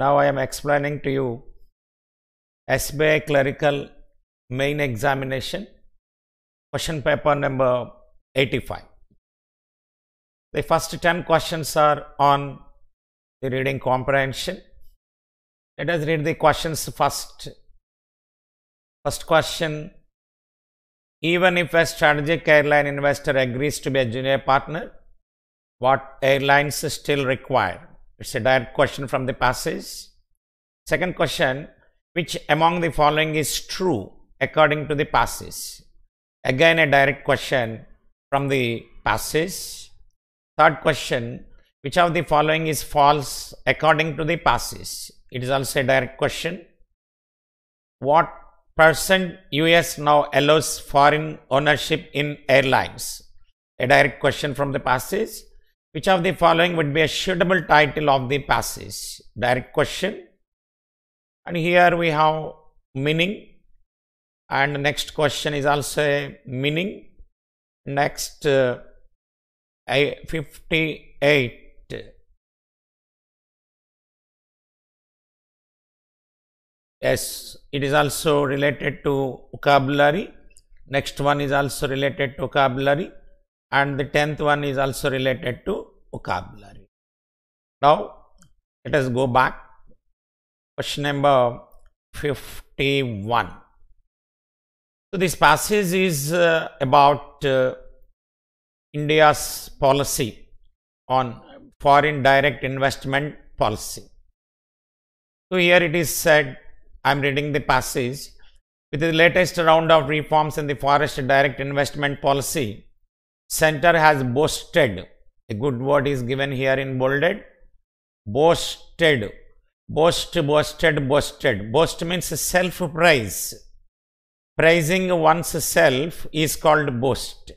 Now I am explaining to you SBI clerical main examination question paper number 85. The first 10 questions are on the reading comprehension. Let us read the questions first. First question Even if a strategic airline investor agrees to be a junior partner, what airlines still require? It's a direct question from the passage. Second question, which among the following is true according to the passage? Again, a direct question from the passage. Third question, which of the following is false according to the passage? It is also a direct question. What percent US now allows foreign ownership in airlines? A direct question from the passage. Which of the following would be a suitable title of the passage? Direct question. And here we have meaning. And next question is also meaning. Next uh, 58. Yes, it is also related to vocabulary. Next one is also related to vocabulary and the tenth one is also related to vocabulary. Now, let us go back. Question number 51. So, this passage is uh, about uh, India's policy on foreign direct investment policy. So, here it is said, I am reading the passage. With the latest round of reforms in the forest direct investment policy, center has boasted. A good word is given here in bolded. Boasted. Boast, boasted, boasted. Boast means self praise. Praising one's self is called boast.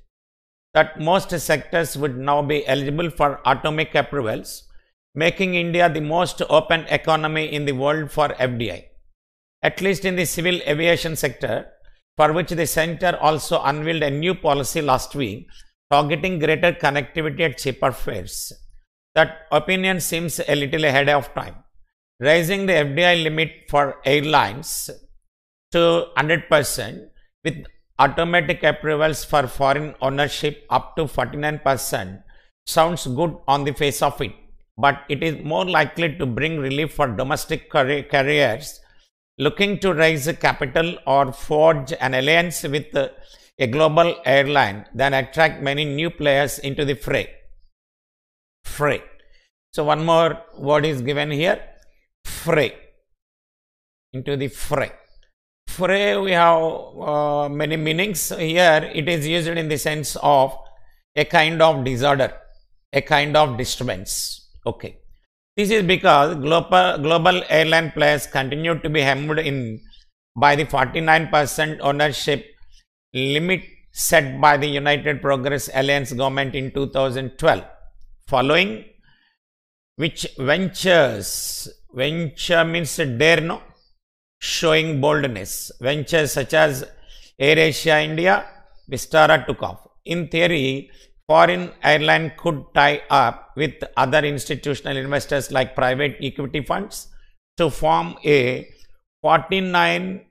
That most sectors would now be eligible for atomic approvals, making India the most open economy in the world for FDI. At least in the civil aviation sector, for which the center also unveiled a new policy last week targeting greater connectivity at cheaper fares. That opinion seems a little ahead of time. Raising the FDI limit for airlines to 100% with automatic approvals for foreign ownership up to 49% sounds good on the face of it, but it is more likely to bring relief for domestic carriers looking to raise capital or forge an alliance with a global airline that attract many new players into the fray. Fray. So one more word is given here, fray. Into the fray. Fray we have uh, many meanings. Here it is used in the sense of a kind of disorder, a kind of disturbance. Okay. This is because global, global airline players continue to be hemmed in by the 49% ownership limit set by the United Progress Alliance government in 2012, following which ventures, venture means dare no, showing boldness, ventures such as Air Asia India, Vistara took off. In theory, foreign airline could tie up with other institutional investors like private equity funds to form a 49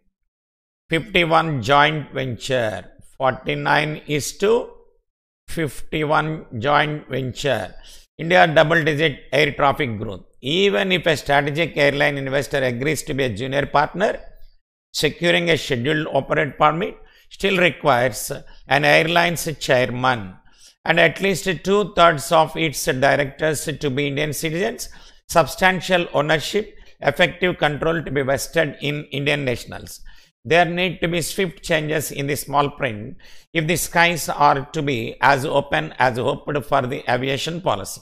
51 joint venture, 49 is to 51 joint venture. India double digit air traffic growth. Even if a strategic airline investor agrees to be a junior partner, securing a scheduled operate permit still requires an airline's chairman and at least two thirds of its directors to be Indian citizens, substantial ownership, effective control to be vested in Indian nationals. There need to be swift changes in the small print if the skies are to be as open as hoped for the aviation policy.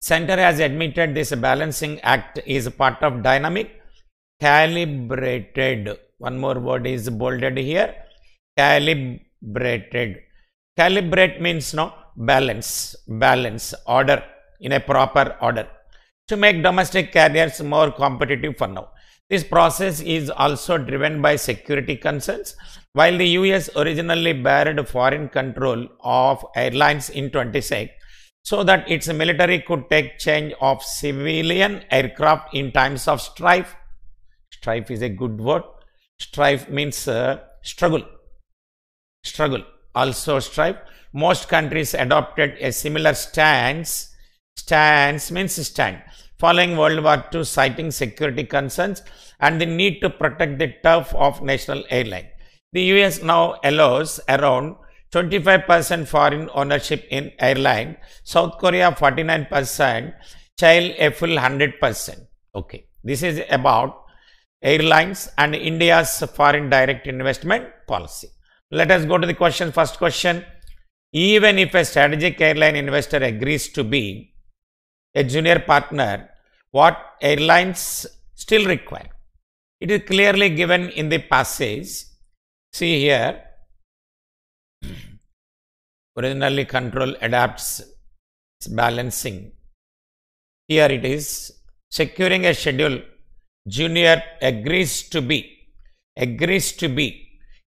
Center has admitted this balancing act is part of dynamic, calibrated, one more word is bolded here, calibrated. Calibrate means no balance, balance, order in a proper order to make domestic carriers more competitive for now. This process is also driven by security concerns. While the US originally barred foreign control of airlines in 26 so that its military could take charge of civilian aircraft in times of strife. Strife is a good word. Strife means uh, struggle. Struggle, also strife. Most countries adopted a similar stance. Stance means stand following World War II, citing security concerns and the need to protect the turf of national airline. The US now allows around 25% foreign ownership in airline, South Korea 49%, Chile a full 100%. Okay, this is about airlines and India's foreign direct investment policy. Let us go to the question. First question, even if a strategic airline investor agrees to be a junior partner what airlines still require. It is clearly given in the passage. See here, originally control adapts balancing. Here it is securing a schedule. Junior agrees to be, agrees to be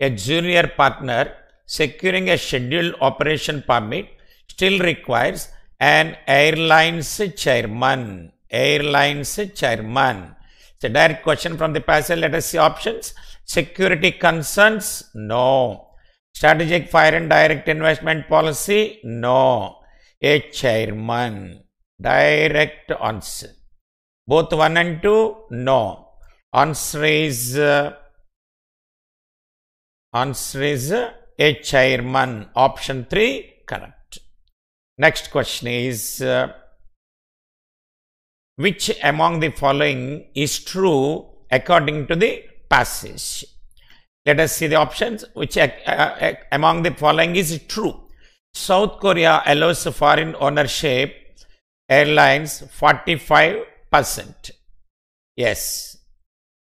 a junior partner securing a scheduled operation permit still requires an airline's chairman. Airlines chairman. It's a direct question from the passage. Let us see options. Security concerns? No. Strategic foreign direct investment policy? No. A chairman. Direct answer. Both 1 and 2? No. Answer is, uh, answer is uh, a chairman. Option 3? Correct. Next question is, uh, which among the following is true according to the passage? Let us see the options. Which uh, uh, uh, among the following is true? South Korea allows foreign ownership airlines 45%. Yes,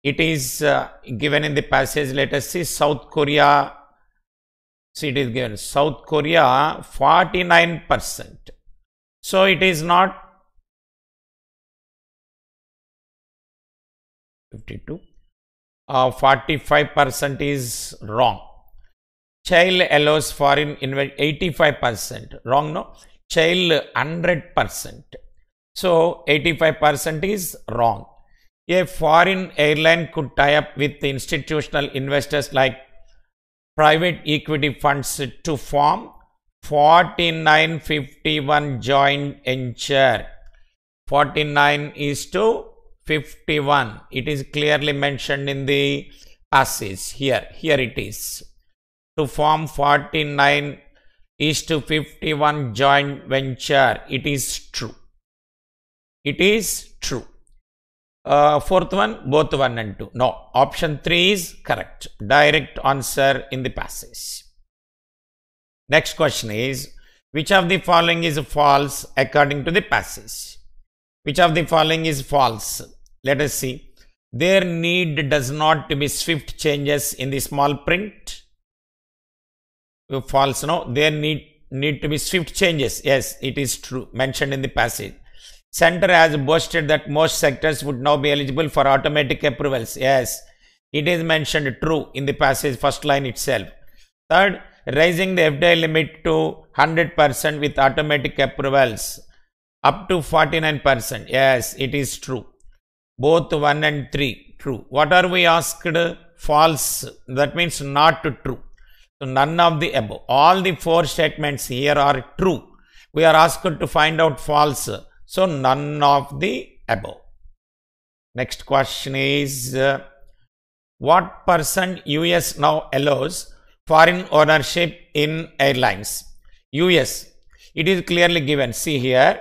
it is uh, given in the passage. Let us see South Korea. See, it is given South Korea 49%. So, it is not 52. 45% uh, is wrong. Child allows foreign investment 85%. Wrong, no? Child 100%. So 85% is wrong. A foreign airline could tie up with institutional investors like private equity funds to form 4951 joint venture. 49 is to 51 it is clearly mentioned in the passage here here it is to form 49 is to 51 joint venture it is true it is true uh, fourth one both one and two no option three is correct direct answer in the passage next question is which of the following is false according to the passage which of the following is false? Let us see. Their need does not to be swift changes in the small print. False, no. their need, need to be swift changes. Yes, it is true. Mentioned in the passage. Center has boasted that most sectors would now be eligible for automatic approvals. Yes, it is mentioned true in the passage first line itself. Third, raising the FDI limit to 100% with automatic approvals up to 49%. Yes, it is true. Both 1 and 3, true. What are we asked? False. That means not true. So, none of the above. All the four statements here are true. We are asked to find out false. So, none of the above. Next question is, uh, what percent US now allows foreign ownership in airlines? US. It is clearly given. See here,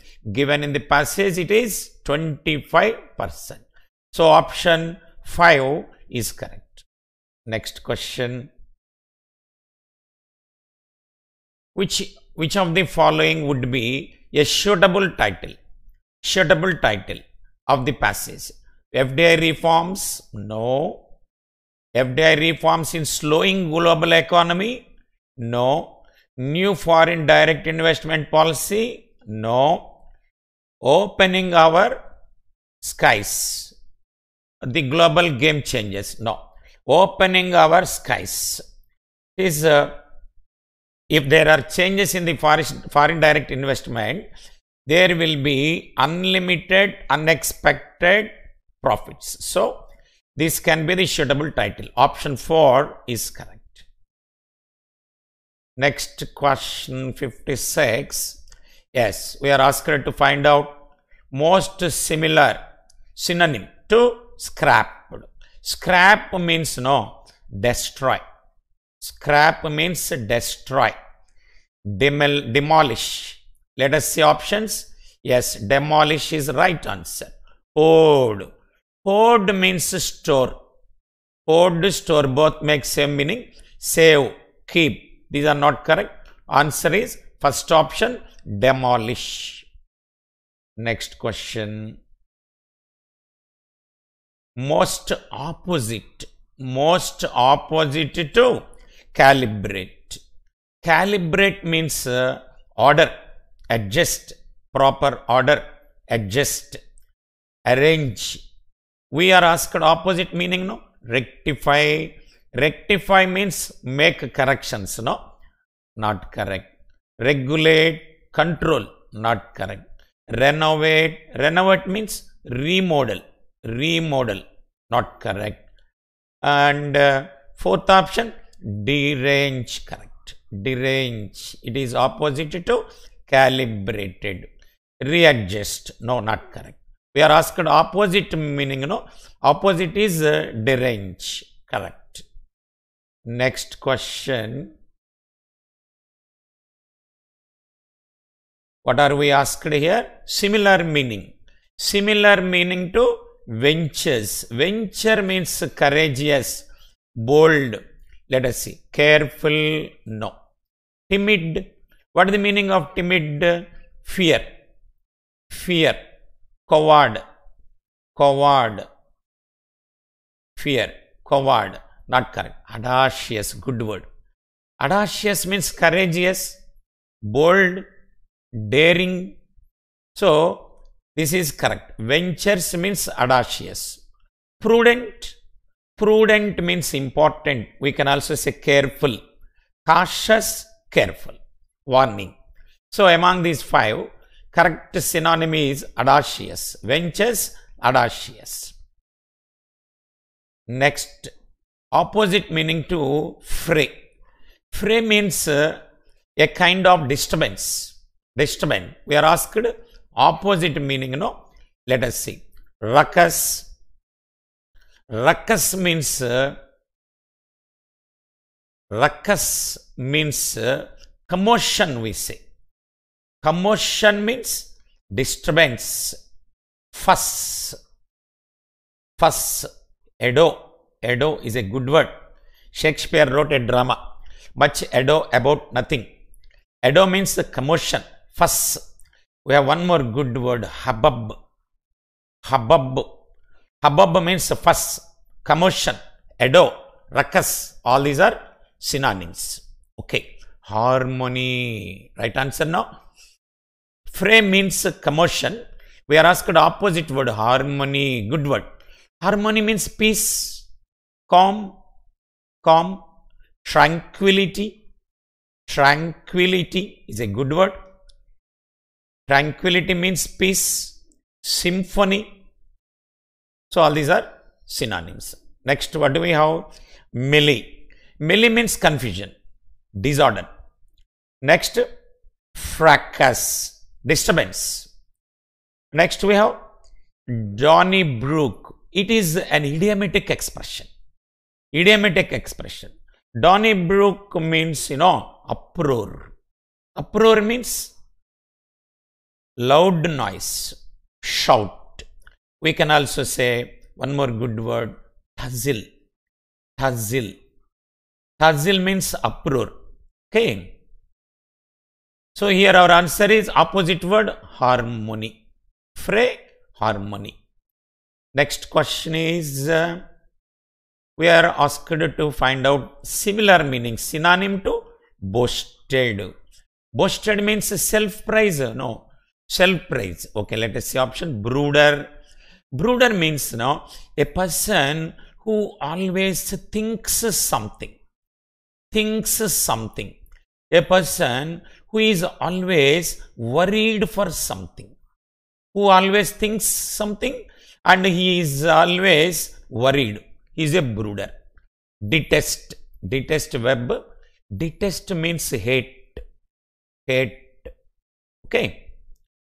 Given in the passage, it is 25%. So, option 5 is correct. Next question. Which, which of the following would be a suitable title? Suitable title of the passage. FDI reforms? No. FDI reforms in slowing global economy? No. New foreign direct investment policy? No opening our skies. The global game changes. No, opening our skies is uh, if there are changes in the foreign, foreign direct investment, there will be unlimited, unexpected profits. So, this can be the suitable title. Option 4 is correct. Next question 56. Yes, we are asked to find out most similar synonym to scrap. Scrap means no, destroy. Scrap means destroy, Demol demolish. Let us see options. Yes, demolish is right answer. Hoard. Hoard means store. Hoard, store both make same meaning. Save, keep. These are not correct. Answer is First option, demolish. Next question. Most opposite. Most opposite to calibrate. Calibrate means uh, order, adjust, proper order, adjust, arrange. We are asked opposite meaning, no? Rectify. Rectify means make corrections, no? Not correct regulate, control, not correct. Renovate, renovate means remodel, remodel, not correct. And uh, fourth option, derange, correct. Derange, it is opposite to calibrated. Readjust, no, not correct. We are asked opposite meaning, you know, opposite is uh, derange, correct. Next question. What are we asked here? Similar meaning. Similar meaning to ventures. Venture means courageous, bold. Let us see. Careful, no. Timid. What is the meaning of timid? Fear. Fear. Coward. Coward. Fear. Coward. Not correct. Audacious. Good word. Audacious means courageous, bold, daring. So, this is correct. Ventures means audacious. Prudent. Prudent means important. We can also say careful. Cautious, careful. Warning. So, among these five, correct synonym is audacious. Ventures, audacious. Next, opposite meaning to fray. Fray means uh, a kind of disturbance Disturbance. We are asked opposite meaning, no? Let us see. Ruckus. Ruckus means, ruckus means commotion, we say. Commotion means disturbance, fuss, fuss, edo. Edo is a good word. Shakespeare wrote a drama, much ado about nothing. Ado means commotion. First, we have one more good word, hubbub. Hubbub. Hubbub means fuss, commotion, edo, ruckus. All these are synonyms. Okay. Harmony. Right answer now. Fray means commotion. We are asked opposite word, harmony. Good word. Harmony means peace, calm, calm, tranquility. Tranquility is a good word tranquility means peace, symphony. So, all these are synonyms. Next, what do we have? Mili. Mili means confusion, disorder. Next, fracas, disturbance. Next, we have Donnybrook. It is an idiomatic expression. Idiomatic expression. Donnybrook means, you know, uproar. Uproar means loud noise, shout. We can also say one more good word, tazil. Tazil. Tazil means uproar. Okay. So here our answer is opposite word harmony. Fray harmony. Next question is uh, we are asked to find out similar meaning synonym to boasted. Boasted means self praise. No, Shell price. Okay, let us see option brooder. Brooder means you a person who always thinks something. Thinks something. A person who is always worried for something. Who always thinks something and he is always worried. He is a brooder. Detest. Detest web. Detest means hate. Hate. Okay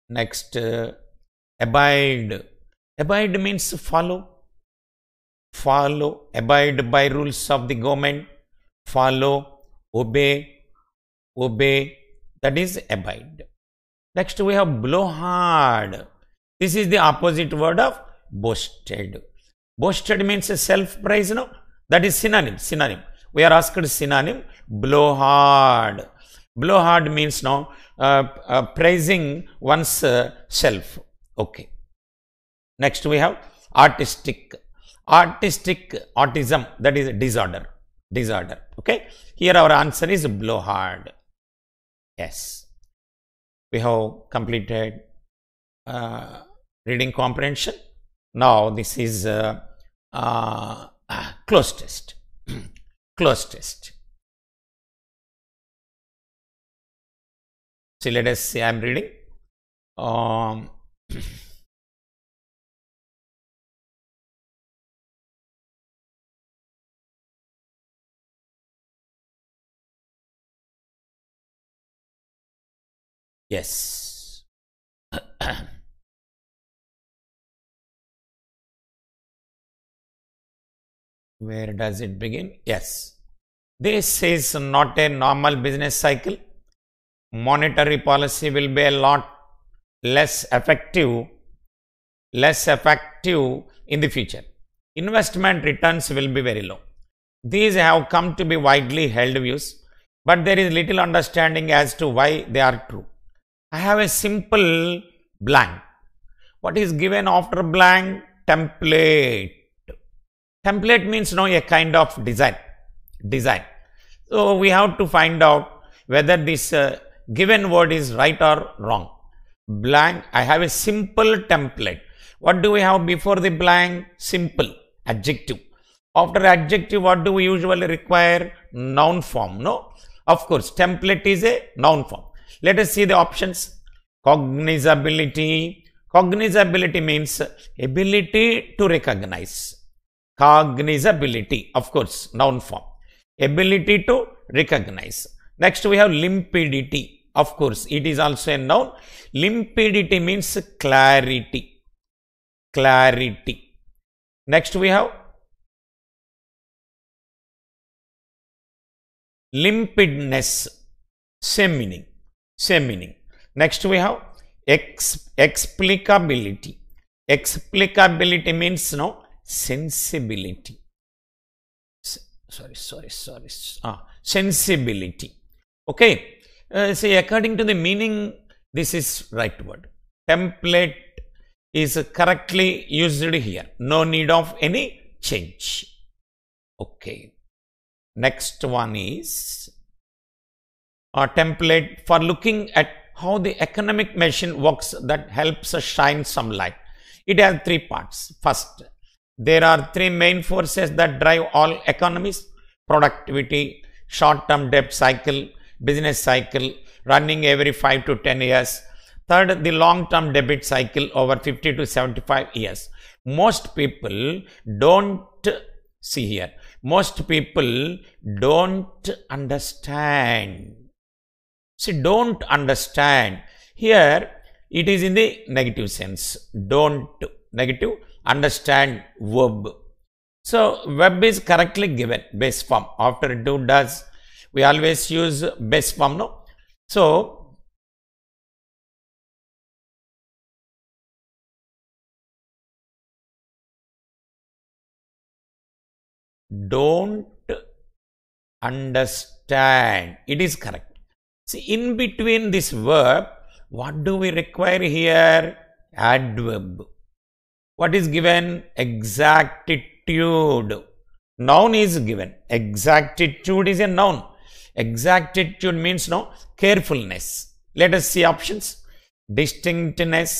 Next, uh, abide. Abide means follow. Follow, abide by rules of the government. Follow, obey, obey. That is abide. Next, we have blowhard. This is the opposite word of boasted. Boasted means self praise, no? That is synonym. Synonym. We are asked synonym. Blowhard. Blowhard means now uh, uh praising one's uh, self. Okay. Next we have artistic. Artistic autism that is disorder. Disorder. Okay. Here our answer is blowhard. Yes. We have completed uh, reading comprehension. Now this is uh, uh, close test. close test. So, let us say I am reading. Um, yes. Where does it begin? Yes. This is not a normal business cycle monetary policy will be a lot less effective, less effective in the future. Investment returns will be very low. These have come to be widely held views, but there is little understanding as to why they are true. I have a simple blank. What is given after blank? Template. Template means now a kind of design. Design. So we have to find out whether this uh, given word is right or wrong. Blank, I have a simple template. What do we have before the blank? Simple, adjective. After adjective, what do we usually require? Noun form, no? Of course, template is a noun form. Let us see the options. Cognizability. Cognizability means ability to recognize. Cognizability, of course, noun form. Ability to recognize. Next, we have limpidity. Of course, it is also a noun. Limpidity means clarity. Clarity. Next we have limpidness. Same meaning. Same meaning. Next we have ex explicability. Explicability means no sensibility. S sorry, sorry, sorry. Ah, sensibility. Okay uh, say according to the meaning this is right word. Template is correctly used here. No need of any change. Okay. Next one is a template for looking at how the economic machine works that helps shine some light. It has three parts. First, there are three main forces that drive all economies productivity, short term debt cycle, business cycle running every 5 to 10 years. Third, the long-term debit cycle over 50 to 75 years. Most people don't see here. Most people don't understand. See, don't understand. Here, it is in the negative sense. Don't, negative, understand verb. So, verb is correctly given, base form. After do, does, we always use base form no so don't understand it is correct see in between this verb what do we require here adverb what is given exactitude noun is given exactitude is a noun Exactitude means no carefulness. Let us see options. Distinctness.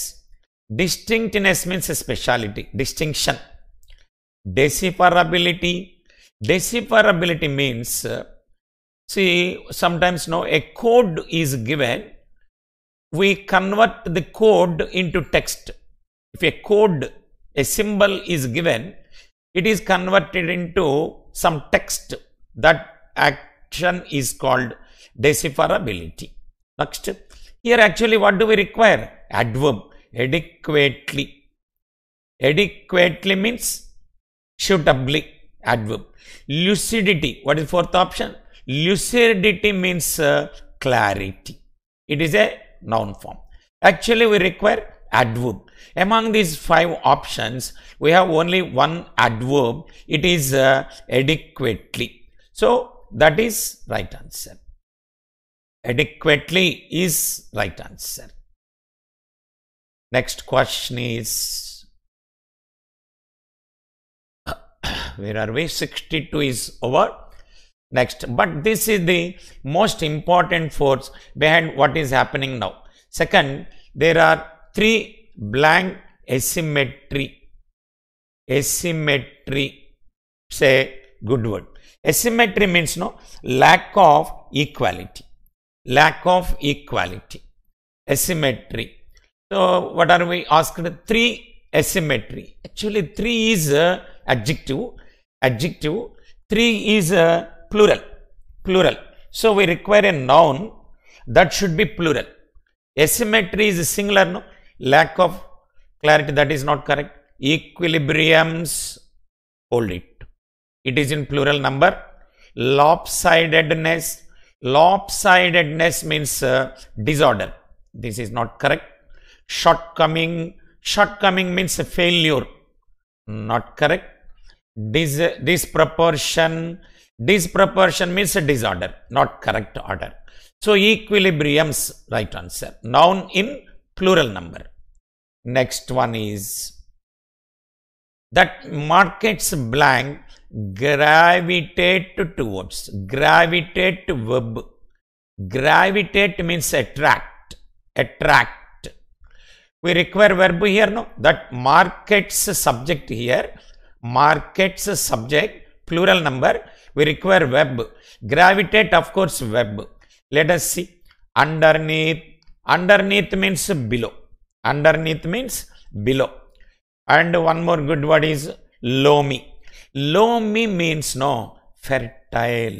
Distinctness means a speciality, distinction. Decipherability. Decipherability means, uh, see, sometimes no, a code is given. We convert the code into text. If a code, a symbol is given, it is converted into some text that act action is called decipherability. Next, here actually what do we require? Adverb, adequately. Adequately means suitably, adverb. Lucidity, what is fourth option? Lucidity means uh, clarity. It is a noun form. Actually, we require adverb. Among these five options, we have only one adverb. It is uh, adequately. So, that is right answer. Adequately is right answer. Next question is, where are we? 62 is over. Next, but this is the most important force behind what is happening now. Second, there are three blank asymmetry. Asymmetry, say good word. Asymmetry means no lack of equality. Lack of equality. Asymmetry. So, what are we asked? Three asymmetry. Actually, three is a uh, adjective. Adjective. Three is a uh, plural. Plural. So, we require a noun that should be plural. Asymmetry is singular, no? Lack of clarity, that is not correct. Equilibriums, hold it. It is in plural number. Lopsidedness. Lopsidedness means uh, disorder. This is not correct. Shortcoming. Shortcoming means failure. Not correct. Dis, disproportion. Disproportion means a disorder, not correct order. So, equilibrium's right answer. Noun in plural number. Next one is that markets blank gravitate towards. Gravitate verb. Gravitate means attract. Attract. We require verb here, no? That markets subject here. Markets subject, plural number. We require verb. Gravitate, of course, verb. Let us see. Underneath. Underneath means below. Underneath means below. And one more good word is loamy Lomi means no, fertile.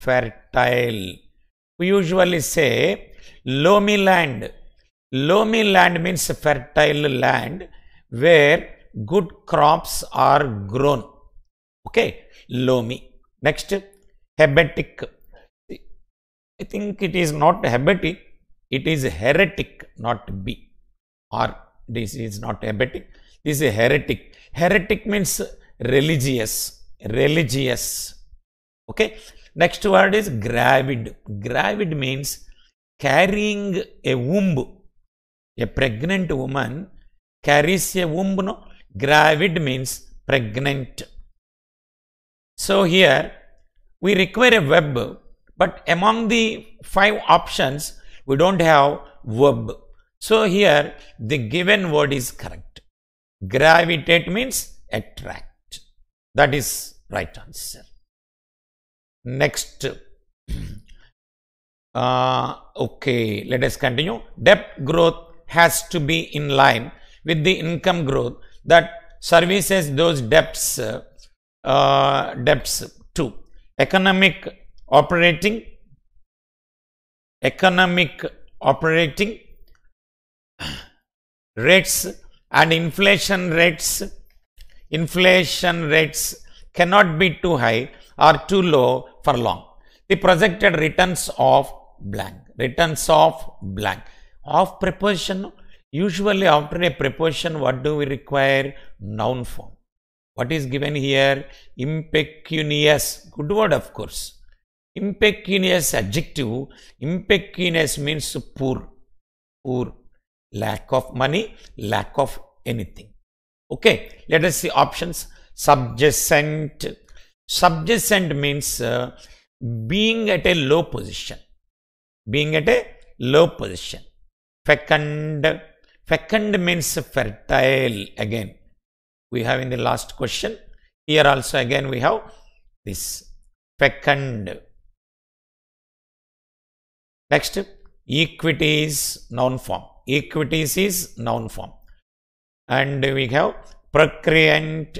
Fertile. We usually say loamy land. Loamy land means fertile land where good crops are grown. Okay, loamy. Next, hebetic. I think it is not hebetic, it is heretic, not B. Or this is not hebetic, this is heretic. Heretic means religious, religious. Okay. Next word is gravid. Gravid means carrying a womb. A pregnant woman carries a womb. No? Gravid means pregnant. So here we require a verb, but among the five options, we don't have verb. So here the given word is correct. Gravitate means attract. That is right answer. Next, uh, okay, let us continue. Debt growth has to be in line with the income growth that services those debts, uh, debts to economic operating, economic operating rates and inflation rates inflation rates cannot be too high or too low for long. The projected returns of blank, returns of blank. Of preposition, usually after a preposition, what do we require? Noun form. What is given here? Impecunious. Good word, of course. Impecunious adjective. Impecunious means poor, poor, lack of money, lack of anything. Okay, let us see options. Subjacent. Subjacent means uh, being at a low position. Being at a low position. Fecund. Fecund means fertile again. We have in the last question. Here also again we have this fecund. Next, equities noun form. Equities is noun form and we have procreant.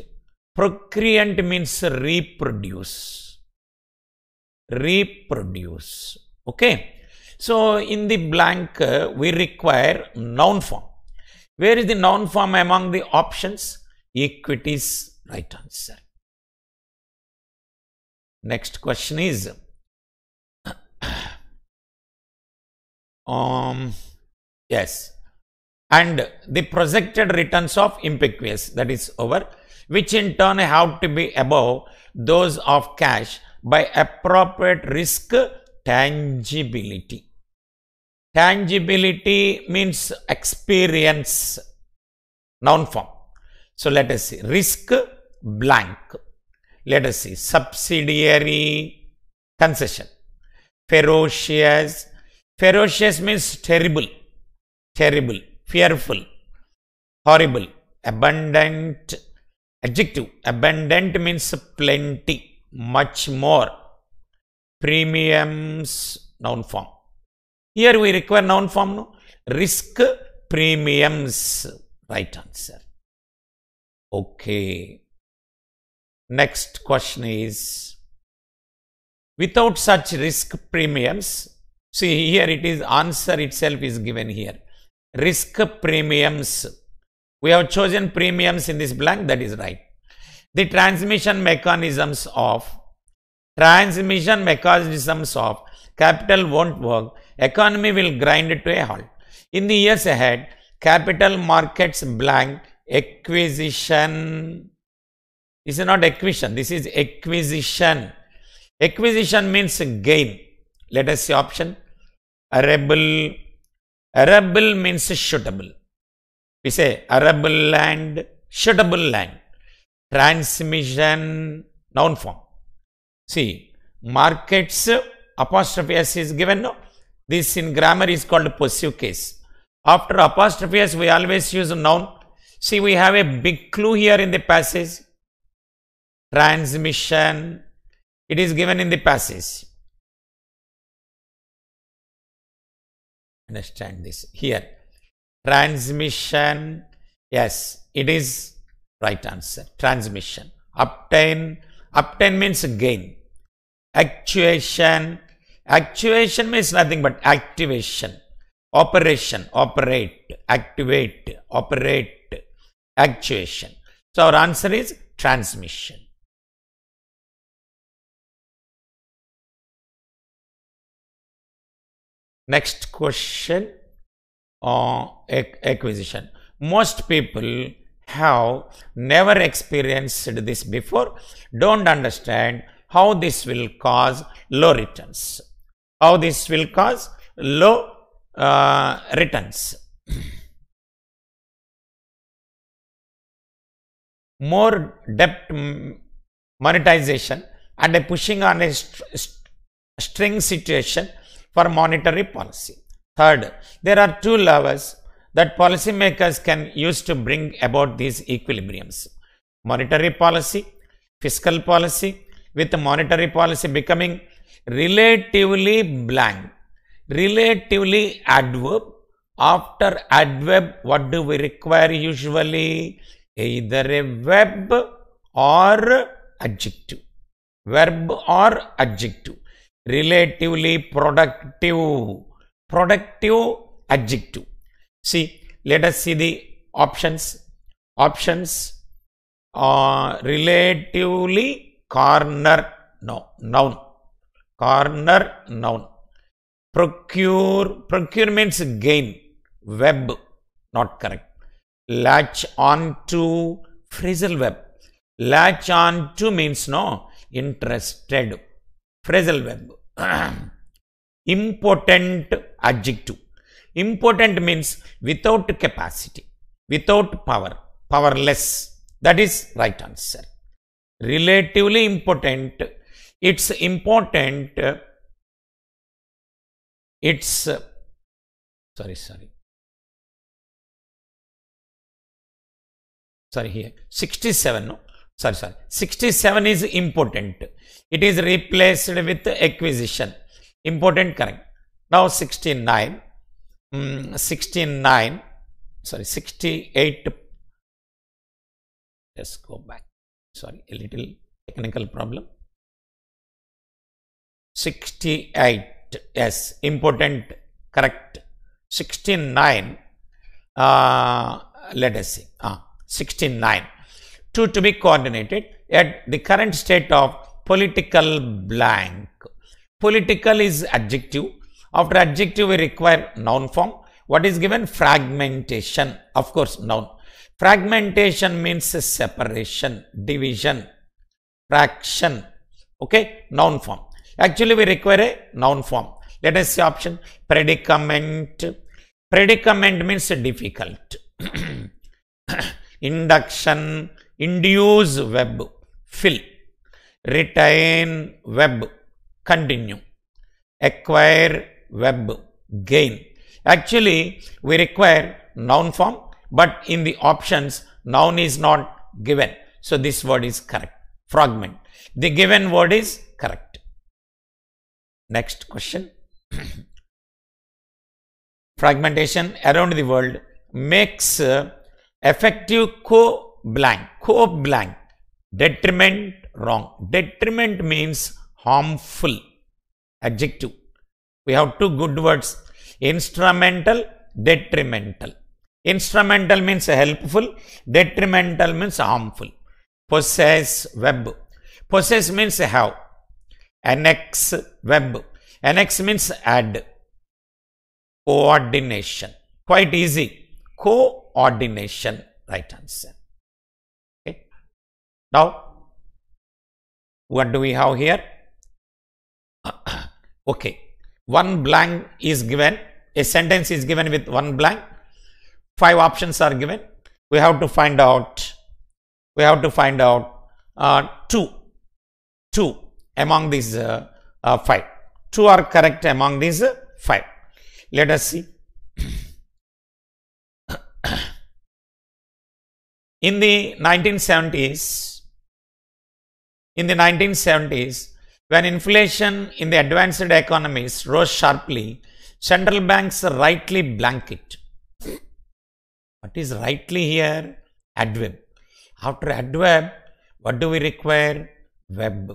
Procreant means reproduce. Reproduce. Okay. So, in the blank, uh, we require noun form. Where is the noun form among the options? Equities, right answer. Next question is, um, yes, and the projected returns of impequous that is over which in turn have to be above those of cash by appropriate risk tangibility. Tangibility means experience noun form. So let us see risk blank. Let us see subsidiary concession. Ferocious. Ferocious means terrible. Terrible fearful, horrible, abundant, adjective, abundant means plenty, much more, premiums, noun form. Here we require noun form, no? Risk premiums, right answer. Okay. Next question is, without such risk premiums, see here it is answer itself is given here risk premiums. We have chosen premiums in this blank, that is right. The transmission mechanisms of transmission mechanisms of capital won't work, economy will grind to a halt. In the years ahead, capital markets blank acquisition this is not acquisition, this is acquisition. Acquisition means gain. Let us see option. A rebel. Arable means suitable. We say arable land, suitable land. Transmission, noun form. See, markets, apostrophe s is given. No? This in grammar is called possessive case. After apostrophe s, we always use noun. See, we have a big clue here in the passage. Transmission, it is given in the passage. understand this here transmission yes it is right answer transmission obtain obtain means gain actuation actuation means nothing but activation operation operate activate operate actuation so our answer is transmission Next question on uh, acquisition. Most people have never experienced this before, don't understand how this will cause low returns. How this will cause low uh, returns. More debt monetization and a pushing on a st st string situation for monetary policy. Third, there are two levers that policymakers can use to bring about these equilibriums. Monetary policy, fiscal policy, with monetary policy becoming relatively blank, relatively adverb. After adverb, what do we require usually? Either a verb or adjective. Verb or adjective relatively productive, productive adjective. See, let us see the options. Options are relatively corner no, noun, corner noun. Procure, procure means gain, web, not correct. Latch on to, phrasal web. Latch on to means no, interested, phrasal web. Important adjective. Important means without capacity, without power, powerless. That is right answer. Relatively important. It's important. It's sorry, sorry. Sorry, here 67. No? sorry, sorry, 67 is important. It is replaced with acquisition. Important correct. Now 69, um, 69, sorry, 68. Let's go back. Sorry, a little technical problem. 68, yes, important, correct. 69, uh, let us see, uh, 69 to, to be coordinated at the current state of political blank. Political is adjective. After adjective, we require noun form. What is given? Fragmentation. Of course, noun. Fragmentation means separation, division, fraction. Okay, noun form. Actually, we require a noun form. Let us see option. Predicament. Predicament means difficult. Induction, induce web, fill, retain web, continue, acquire web, gain. Actually, we require noun form, but in the options, noun is not given. So, this word is correct, fragment. The given word is correct. Next question. Fragmentation around the world makes uh, effective co blank, co blank. Detriment, wrong. Detriment means harmful. Adjective. We have two good words. Instrumental, detrimental. Instrumental means helpful. Detrimental means harmful. Possess, web. Possess means have. Annex, web. Annex means add. Coordination. Quite easy. Coordination. Right answer. Now, what do we have here? okay, one blank is given, a sentence is given with one blank, five options are given. We have to find out, we have to find out uh, two, two among these uh, uh, five. Two are correct among these uh, five. Let us see. In the 1970s, in the 1970s, when inflation in the advanced economies rose sharply, central banks rightly blanket. What is rightly here? AdWeb. After AdWeb, what do we require? Web.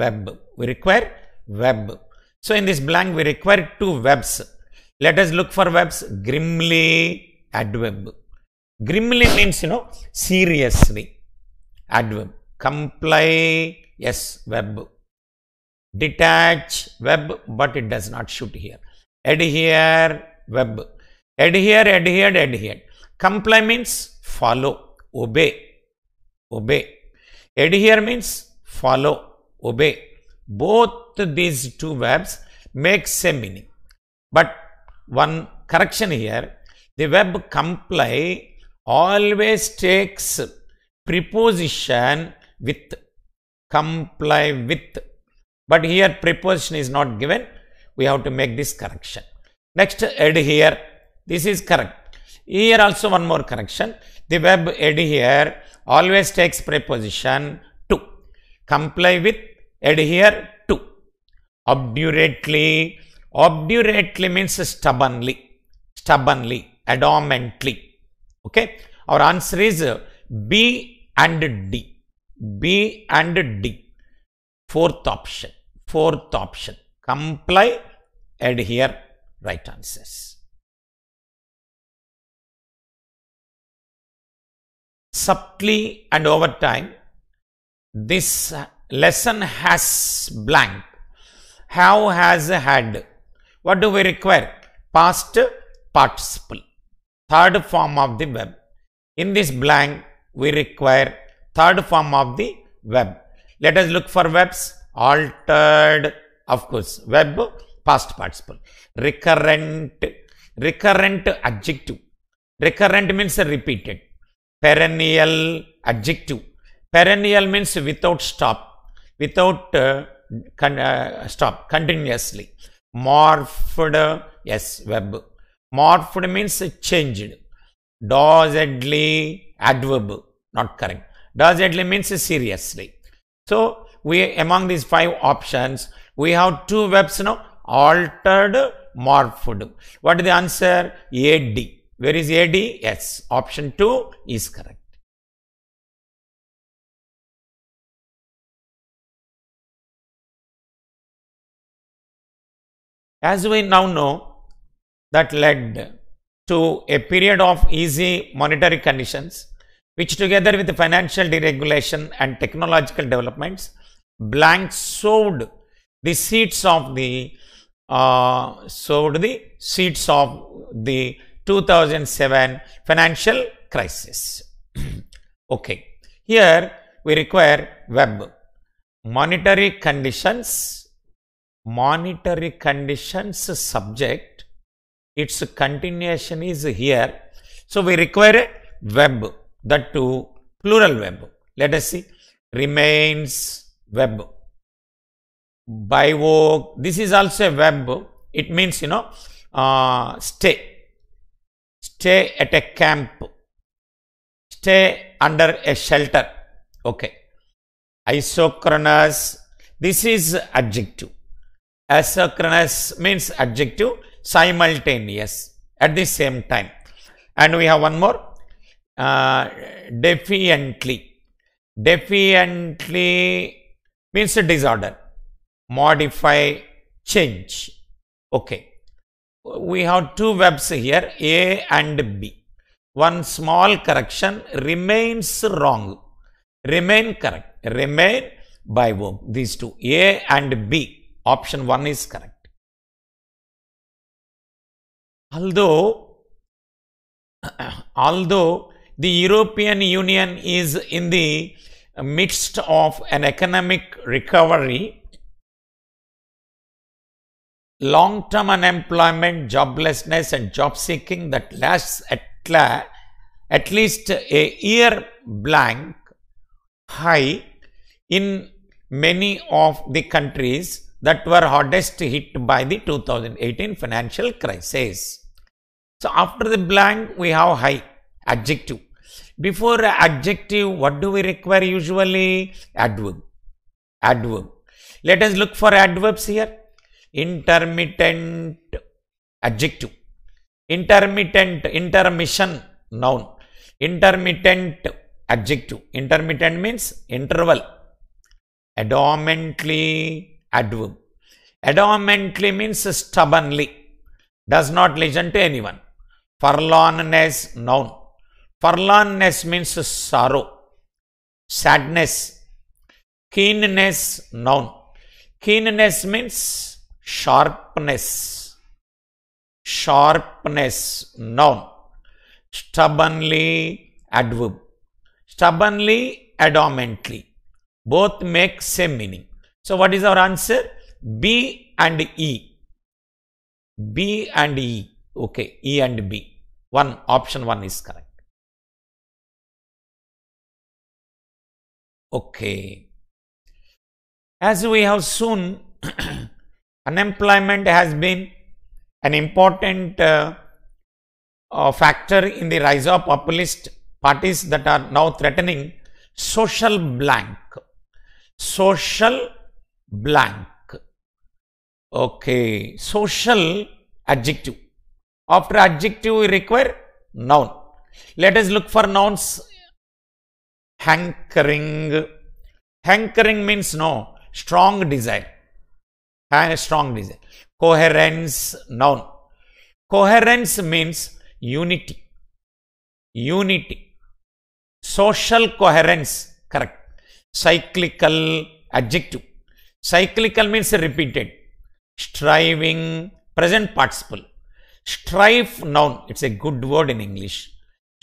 Web. We require web. So, in this blank, we require two webs. Let us look for webs. Grimly AdWeb. Grimly means, you know, seriously. AdWeb comply, yes, web. Detach, web, but it does not shoot here. Adhere, web. Adhere, adhered, adhered. Comply means follow, obey, obey. Adhere means follow, obey. Both these two verbs make same meaning. But one correction here, the verb comply always takes preposition with, comply with. But here preposition is not given. We have to make this correction. Next, adhere. This is correct. Here also one more correction. The verb adhere always takes preposition to. Comply with, adhere to. Obdurately. Obdurately means stubbornly. Stubbornly, adamantly. Okay. Our answer is B and D. B and D. Fourth option. Fourth option. Comply, adhere, right answers. Subtly and over time, This lesson has blank. How has had. What do we require? Past participle. Third form of the verb. In this blank, we require third form of the web. Let us look for webs, altered, of course, web, past participle, recurrent, recurrent adjective. Recurrent means repeated, perennial adjective. Perennial means without stop, without uh, con uh, stop, continuously. Morphed, yes, web. Morphed means changed. Doggedly adverb, not correct it means seriously. So, we among these five options, we have two verbs now altered, morphed. What is the answer? AD. Where is AD? Yes. Option 2 is correct. As we now know that led to a period of easy monetary conditions which together with financial deregulation and technological developments, Blank sowed the seeds of the uh, sowed the seeds of the 2007 financial crisis. okay, here we require web monetary conditions, monetary conditions subject. Its continuation is here, so we require web that to plural web. Let us see. Remains web. Bivoke. This is also a web. It means, you know, uh, stay. Stay at a camp. Stay under a shelter. Okay. Isochronous. This is adjective. Asynchronous means adjective simultaneous at the same time. And we have one more uh, defiantly. Defiantly means a disorder. Modify, change. Okay. We have two verbs here, A and B. One small correction remains wrong. Remain correct. Remain by verb. These two, A and B. Option 1 is correct. Although, although the European Union is in the midst of an economic recovery, long-term unemployment, joblessness and job seeking that lasts at, at least a year blank high in many of the countries that were hardest hit by the 2018 financial crisis. So, after the blank, we have high adjective. Before adjective, what do we require usually? Adverb. Adverb. Let us look for adverbs here. Intermittent adjective. Intermittent, intermission noun. Intermittent adjective. Intermittent means interval. Adamantly adverb. Adamantly means stubbornly. Does not listen to anyone. Forlornness noun forlornness means sorrow, sadness. Keenness, noun. Keenness means sharpness. Sharpness, noun. Stubbornly, adverb. Stubbornly, adamantly. Both make same meaning. So, what is our answer? B and E. B and E. Okay, E and B. One option one is correct. Okay. As we have seen, unemployment has been an important uh, uh, factor in the rise of populist parties that are now threatening social blank. Social blank. Okay, social adjective. After adjective, we require noun. Let us look for nouns hankering. Hankering means no, strong desire. And strong desire. Coherence, noun. Coherence means unity. Unity. Social coherence, correct. Cyclical adjective. Cyclical means repeated. Striving, present participle. Strife, noun. It's a good word in English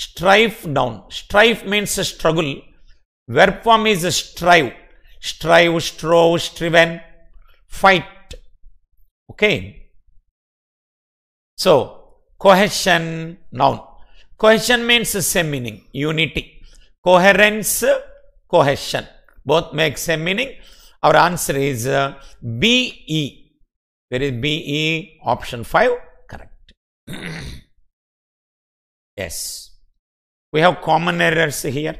strife down. Strife means a struggle. Verb form is a strive. Strive, strove, striven, fight. Okay. So, cohesion noun. Cohesion means the same meaning, unity. Coherence, cohesion. Both make same meaning. Our answer is uh, BE. Where is BE? Option 5, correct. yes. We have common errors here.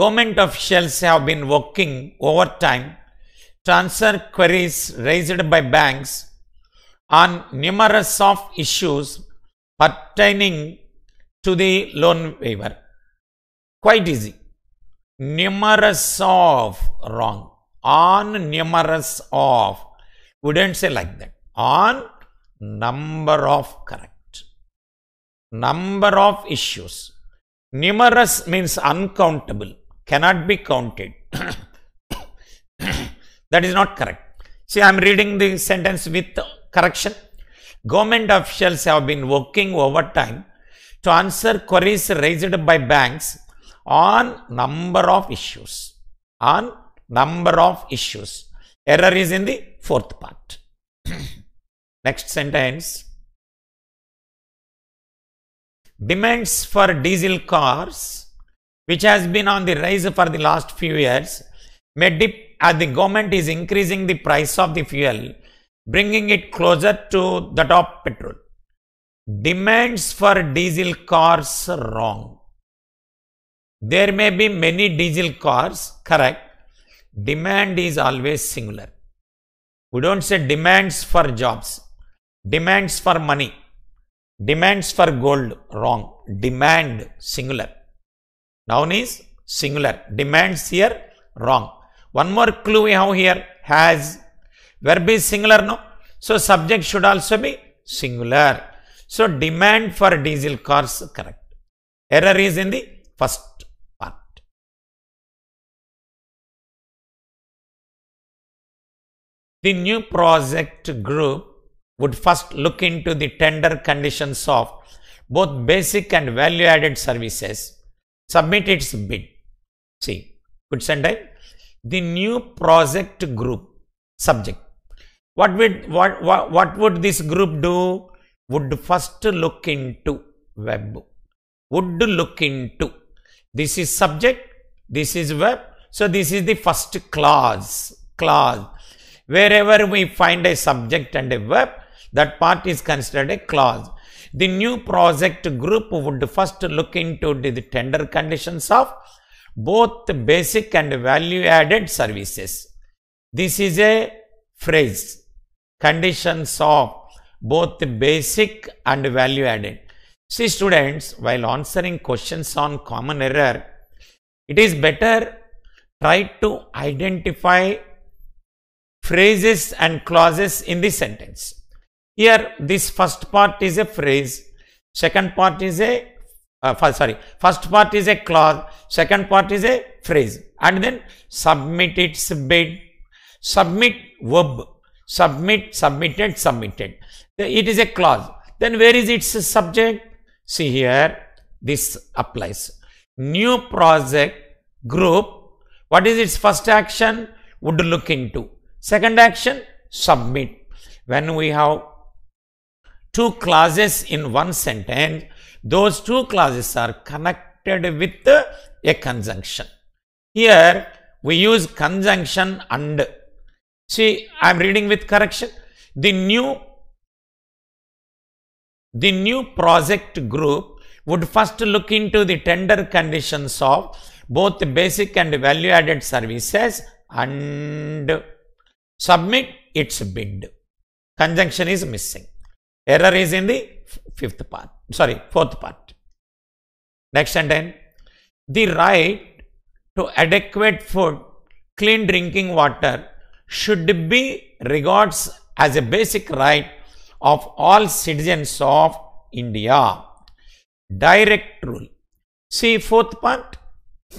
Government officials have been working overtime transfer queries raised by banks on numerous of issues pertaining to the loan waiver. Quite easy. Numerous of wrong. On numerous of. Wouldn't say like that. On number of correct number of issues. Numerous means uncountable, cannot be counted. that is not correct. See, I am reading the sentence with correction. Government officials have been working overtime to answer queries raised by banks on number of issues. On number of issues. Error is in the fourth part. Next sentence demands for diesel cars, which has been on the rise for the last few years, may dip as the government is increasing the price of the fuel, bringing it closer to that of petrol. Demands for diesel cars wrong. There may be many diesel cars, correct. Demand is always singular. We don't say demands for jobs, demands for money Demands for gold, wrong. Demand, singular. Noun is singular. Demands here, wrong. One more clue we have here, has. Verb is singular, no? So, subject should also be singular. So, demand for diesel cars, correct. Error is in the first part. The new project group would first look into the tender conditions of both basic and value added services, submit its bid. See, good Sunday. The new project group subject. What would, what, what, what would this group do? Would first look into web. Would look into. This is subject, this is web. So, this is the first clause, clause. Wherever we find a subject and a verb, that part is considered a clause. The new project group would first look into the tender conditions of both basic and value added services. This is a phrase, conditions of both basic and value added. See students, while answering questions on common error, it is better try to identify phrases and clauses in the sentence. Here, this first part is a phrase, second part is a uh, sorry, first part is a clause, second part is a phrase, and then submit its bid, submit verb, submit, submitted, submitted. It is a clause. Then where is its subject? See here, this applies. New project group, what is its first action? Would look into. Second action, submit. When we have two clauses in one sentence, those two clauses are connected with a conjunction. Here we use conjunction and. See, I am reading with correction. The new the new project group would first look into the tender conditions of both basic and value added services and submit its bid. Conjunction is missing. Error is in the fifth part, sorry, fourth part. Next sentence, the right to adequate food, clean drinking water should be regards as a basic right of all citizens of India. Direct rule. See fourth part.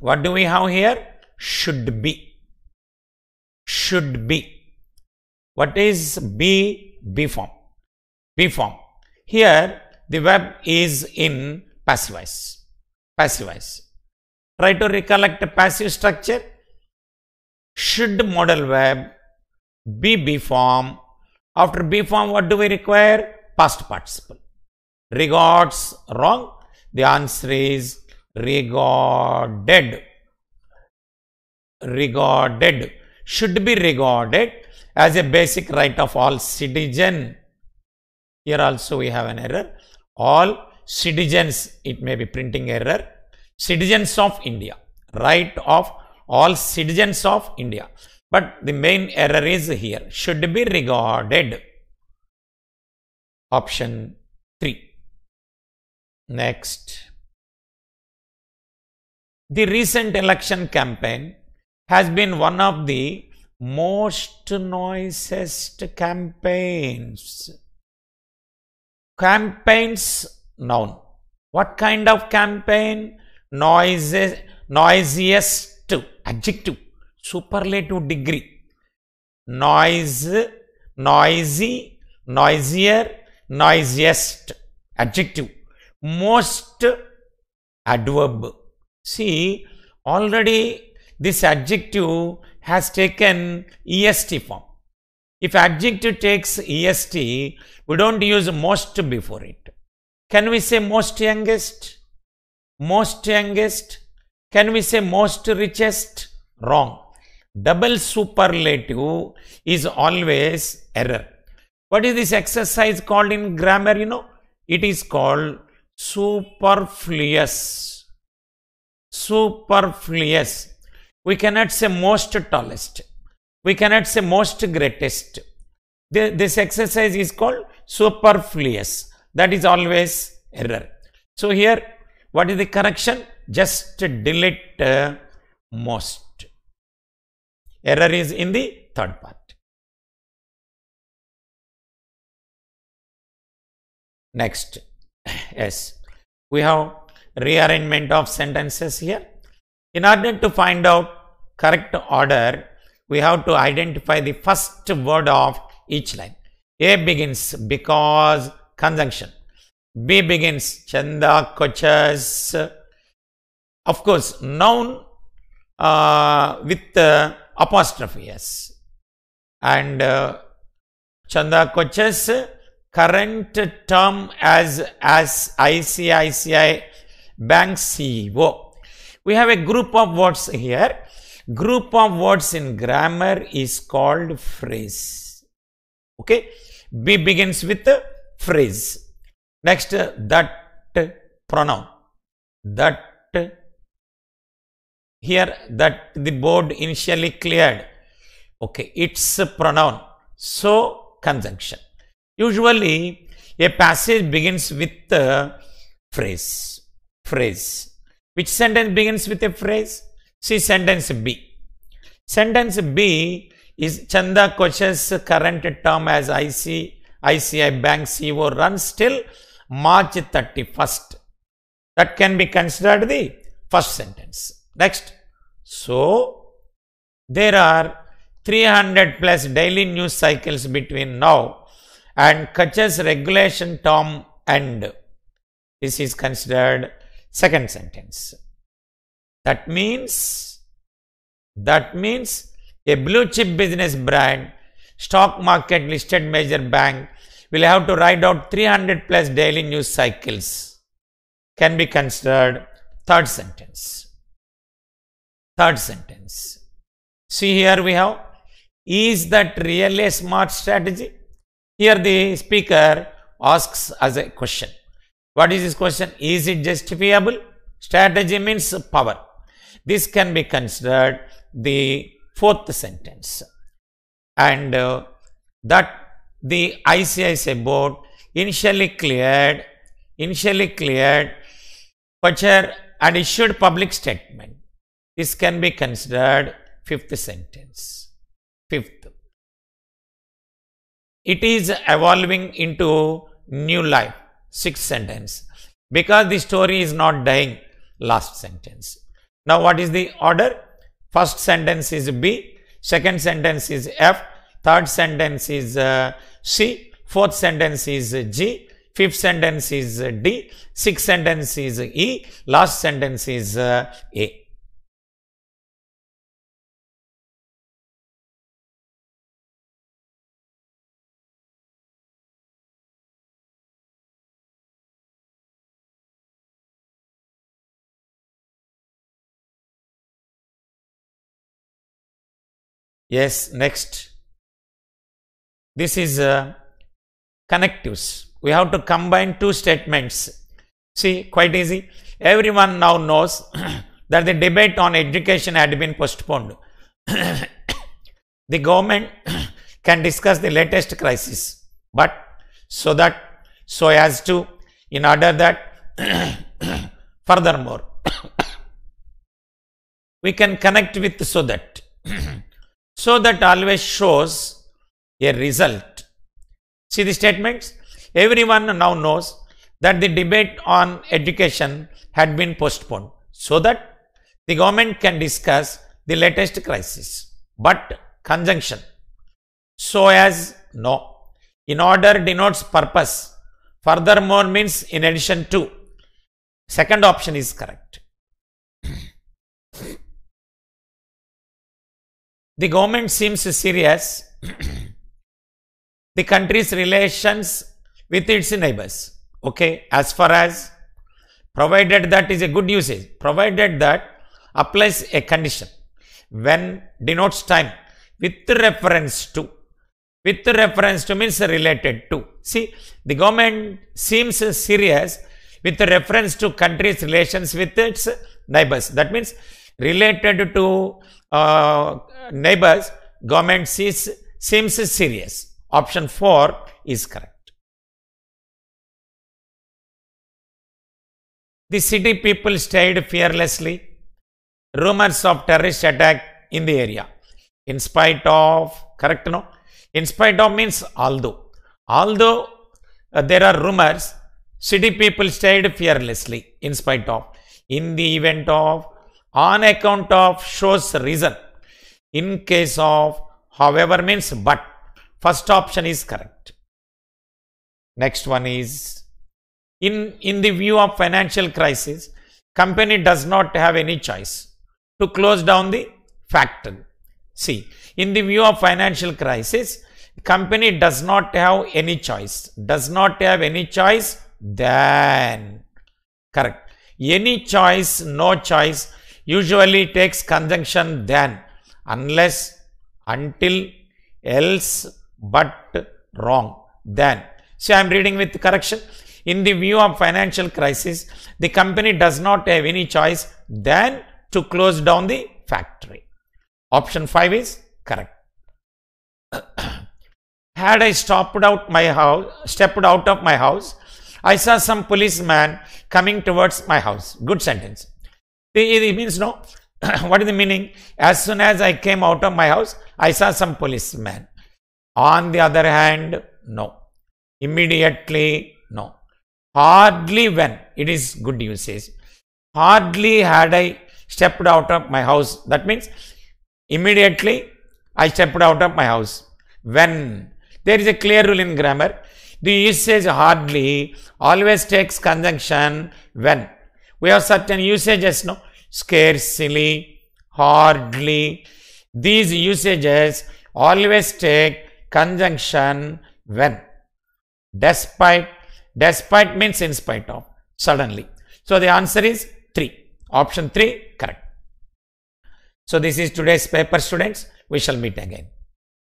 what do we have here? Should be. Should be. What is be B form. B form. Here the verb is in passivize. Passivize. Try to recollect passive structure. Should model verb be B form. After B form, what do we require? Past participle. Regards wrong. The answer is regarded. Regarded. Should be regarded as a basic right of all citizen. Here also we have an error. All citizens, it may be printing error. Citizens of India, right of all citizens of India. But the main error is here, should be regarded. Option 3. Next. The recent election campaign has been one of the most noisiest campaigns. Campaigns noun. What kind of campaign? Noises, noisiest adjective, superlative degree. Noise, noisy, noisier, noisiest adjective. Most adverb. See, already this adjective has taken est form. If adjective takes est, we don't use most before it. Can we say most youngest? Most youngest? Can we say most richest? Wrong. Double superlative is always error. What is this exercise called in grammar? You know, it is called superfluous. Superfluous we cannot say most tallest. We cannot say most greatest. this exercise is called superfluous. That is always error. So here, what is the correction? Just delete uh, most. Error is in the third part. Next, yes, we have rearrangement of sentences here. In order to find out correct order, we have to identify the first word of each line. A begins because conjunction. B begins chanda kochas. Of course, noun uh, with uh, apostrophe yes. And uh, chanda kochas current term as as ICICI bank CEO we have a group of words here. Group of words in grammar is called phrase. Okay. B begins with a phrase. Next, that pronoun. That here that the board initially cleared. Okay, it's a pronoun. So, conjunction. Usually, a passage begins with a uh, phrase. Phrase. Which sentence begins with a phrase? See sentence B. Sentence B is Chanda Koch's current term as IC, ICI Bank CEO runs till March 31st. That can be considered the first sentence. Next. So, there are 300 plus daily news cycles between now and Koch's regulation term end. This is considered second sentence. That means, that means a blue chip business brand, stock market listed major bank will have to ride out 300 plus daily news cycles can be considered third sentence. Third sentence. See here we have, is that really a smart strategy? Here the speaker asks us a question. What is this question? Is it justifiable? Strategy means power. This can be considered the fourth sentence. And uh, that the ICICI board initially cleared, initially cleared Kocher and issued public statement. This can be considered fifth sentence. Fifth. It is evolving into new life sixth sentence because the story is not dying last sentence. Now what is the order? First sentence is B, second sentence is F, third sentence is uh, C, fourth sentence is G, fifth sentence is D, sixth sentence is E, last sentence is uh, A. Yes, next. This is uh, connectives. We have to combine two statements. See, quite easy. Everyone now knows that the debate on education had been postponed. the government can discuss the latest crisis, but so that, so as to, in order that, furthermore, we can connect with so that so that always shows a result. See the statements? Everyone now knows that the debate on education had been postponed so that the government can discuss the latest crisis. But conjunction, so as, no. In order denotes purpose. Furthermore means in addition to. Second option is correct. The government seems serious. the country's relations with its neighbors. Okay, as far as provided that is a good usage, provided that applies a condition when denotes time with reference to with reference to means related to. See, the government seems serious with reference to country's relations with its neighbors. That means related to uh, neighbors, government sees, seems serious. Option 4 is correct. The city people stayed fearlessly. Rumors of terrorist attack in the area. In spite of, correct no? In spite of means although. Although uh, there are rumors, city people stayed fearlessly in spite of. In the event of on account of shows reason. In case of however means but. First option is correct. Next one is in, in the view of financial crisis, company does not have any choice to close down the factory. See, in the view of financial crisis, company does not have any choice. Does not have any choice, then correct. Any choice, no choice, usually takes conjunction then, unless, until, else, but, wrong, then. See, I am reading with correction. In the view of financial crisis, the company does not have any choice than to close down the factory. Option 5 is correct. Had I stopped out my house, stepped out of my house, I saw some policeman coming towards my house. Good sentence. It means no. what is the meaning? As soon as I came out of my house, I saw some policeman. On the other hand, no. Immediately, no. Hardly when, it is good usage. Hardly had I stepped out of my house. That means immediately I stepped out of my house. When? There is a clear rule in grammar. The usage hardly always takes conjunction when we have certain usages, no? Scarcely, hardly. These usages always take conjunction when. Despite. Despite means in spite of. Suddenly. So, the answer is 3. Option 3 correct. So, this is today's paper students. We shall meet again.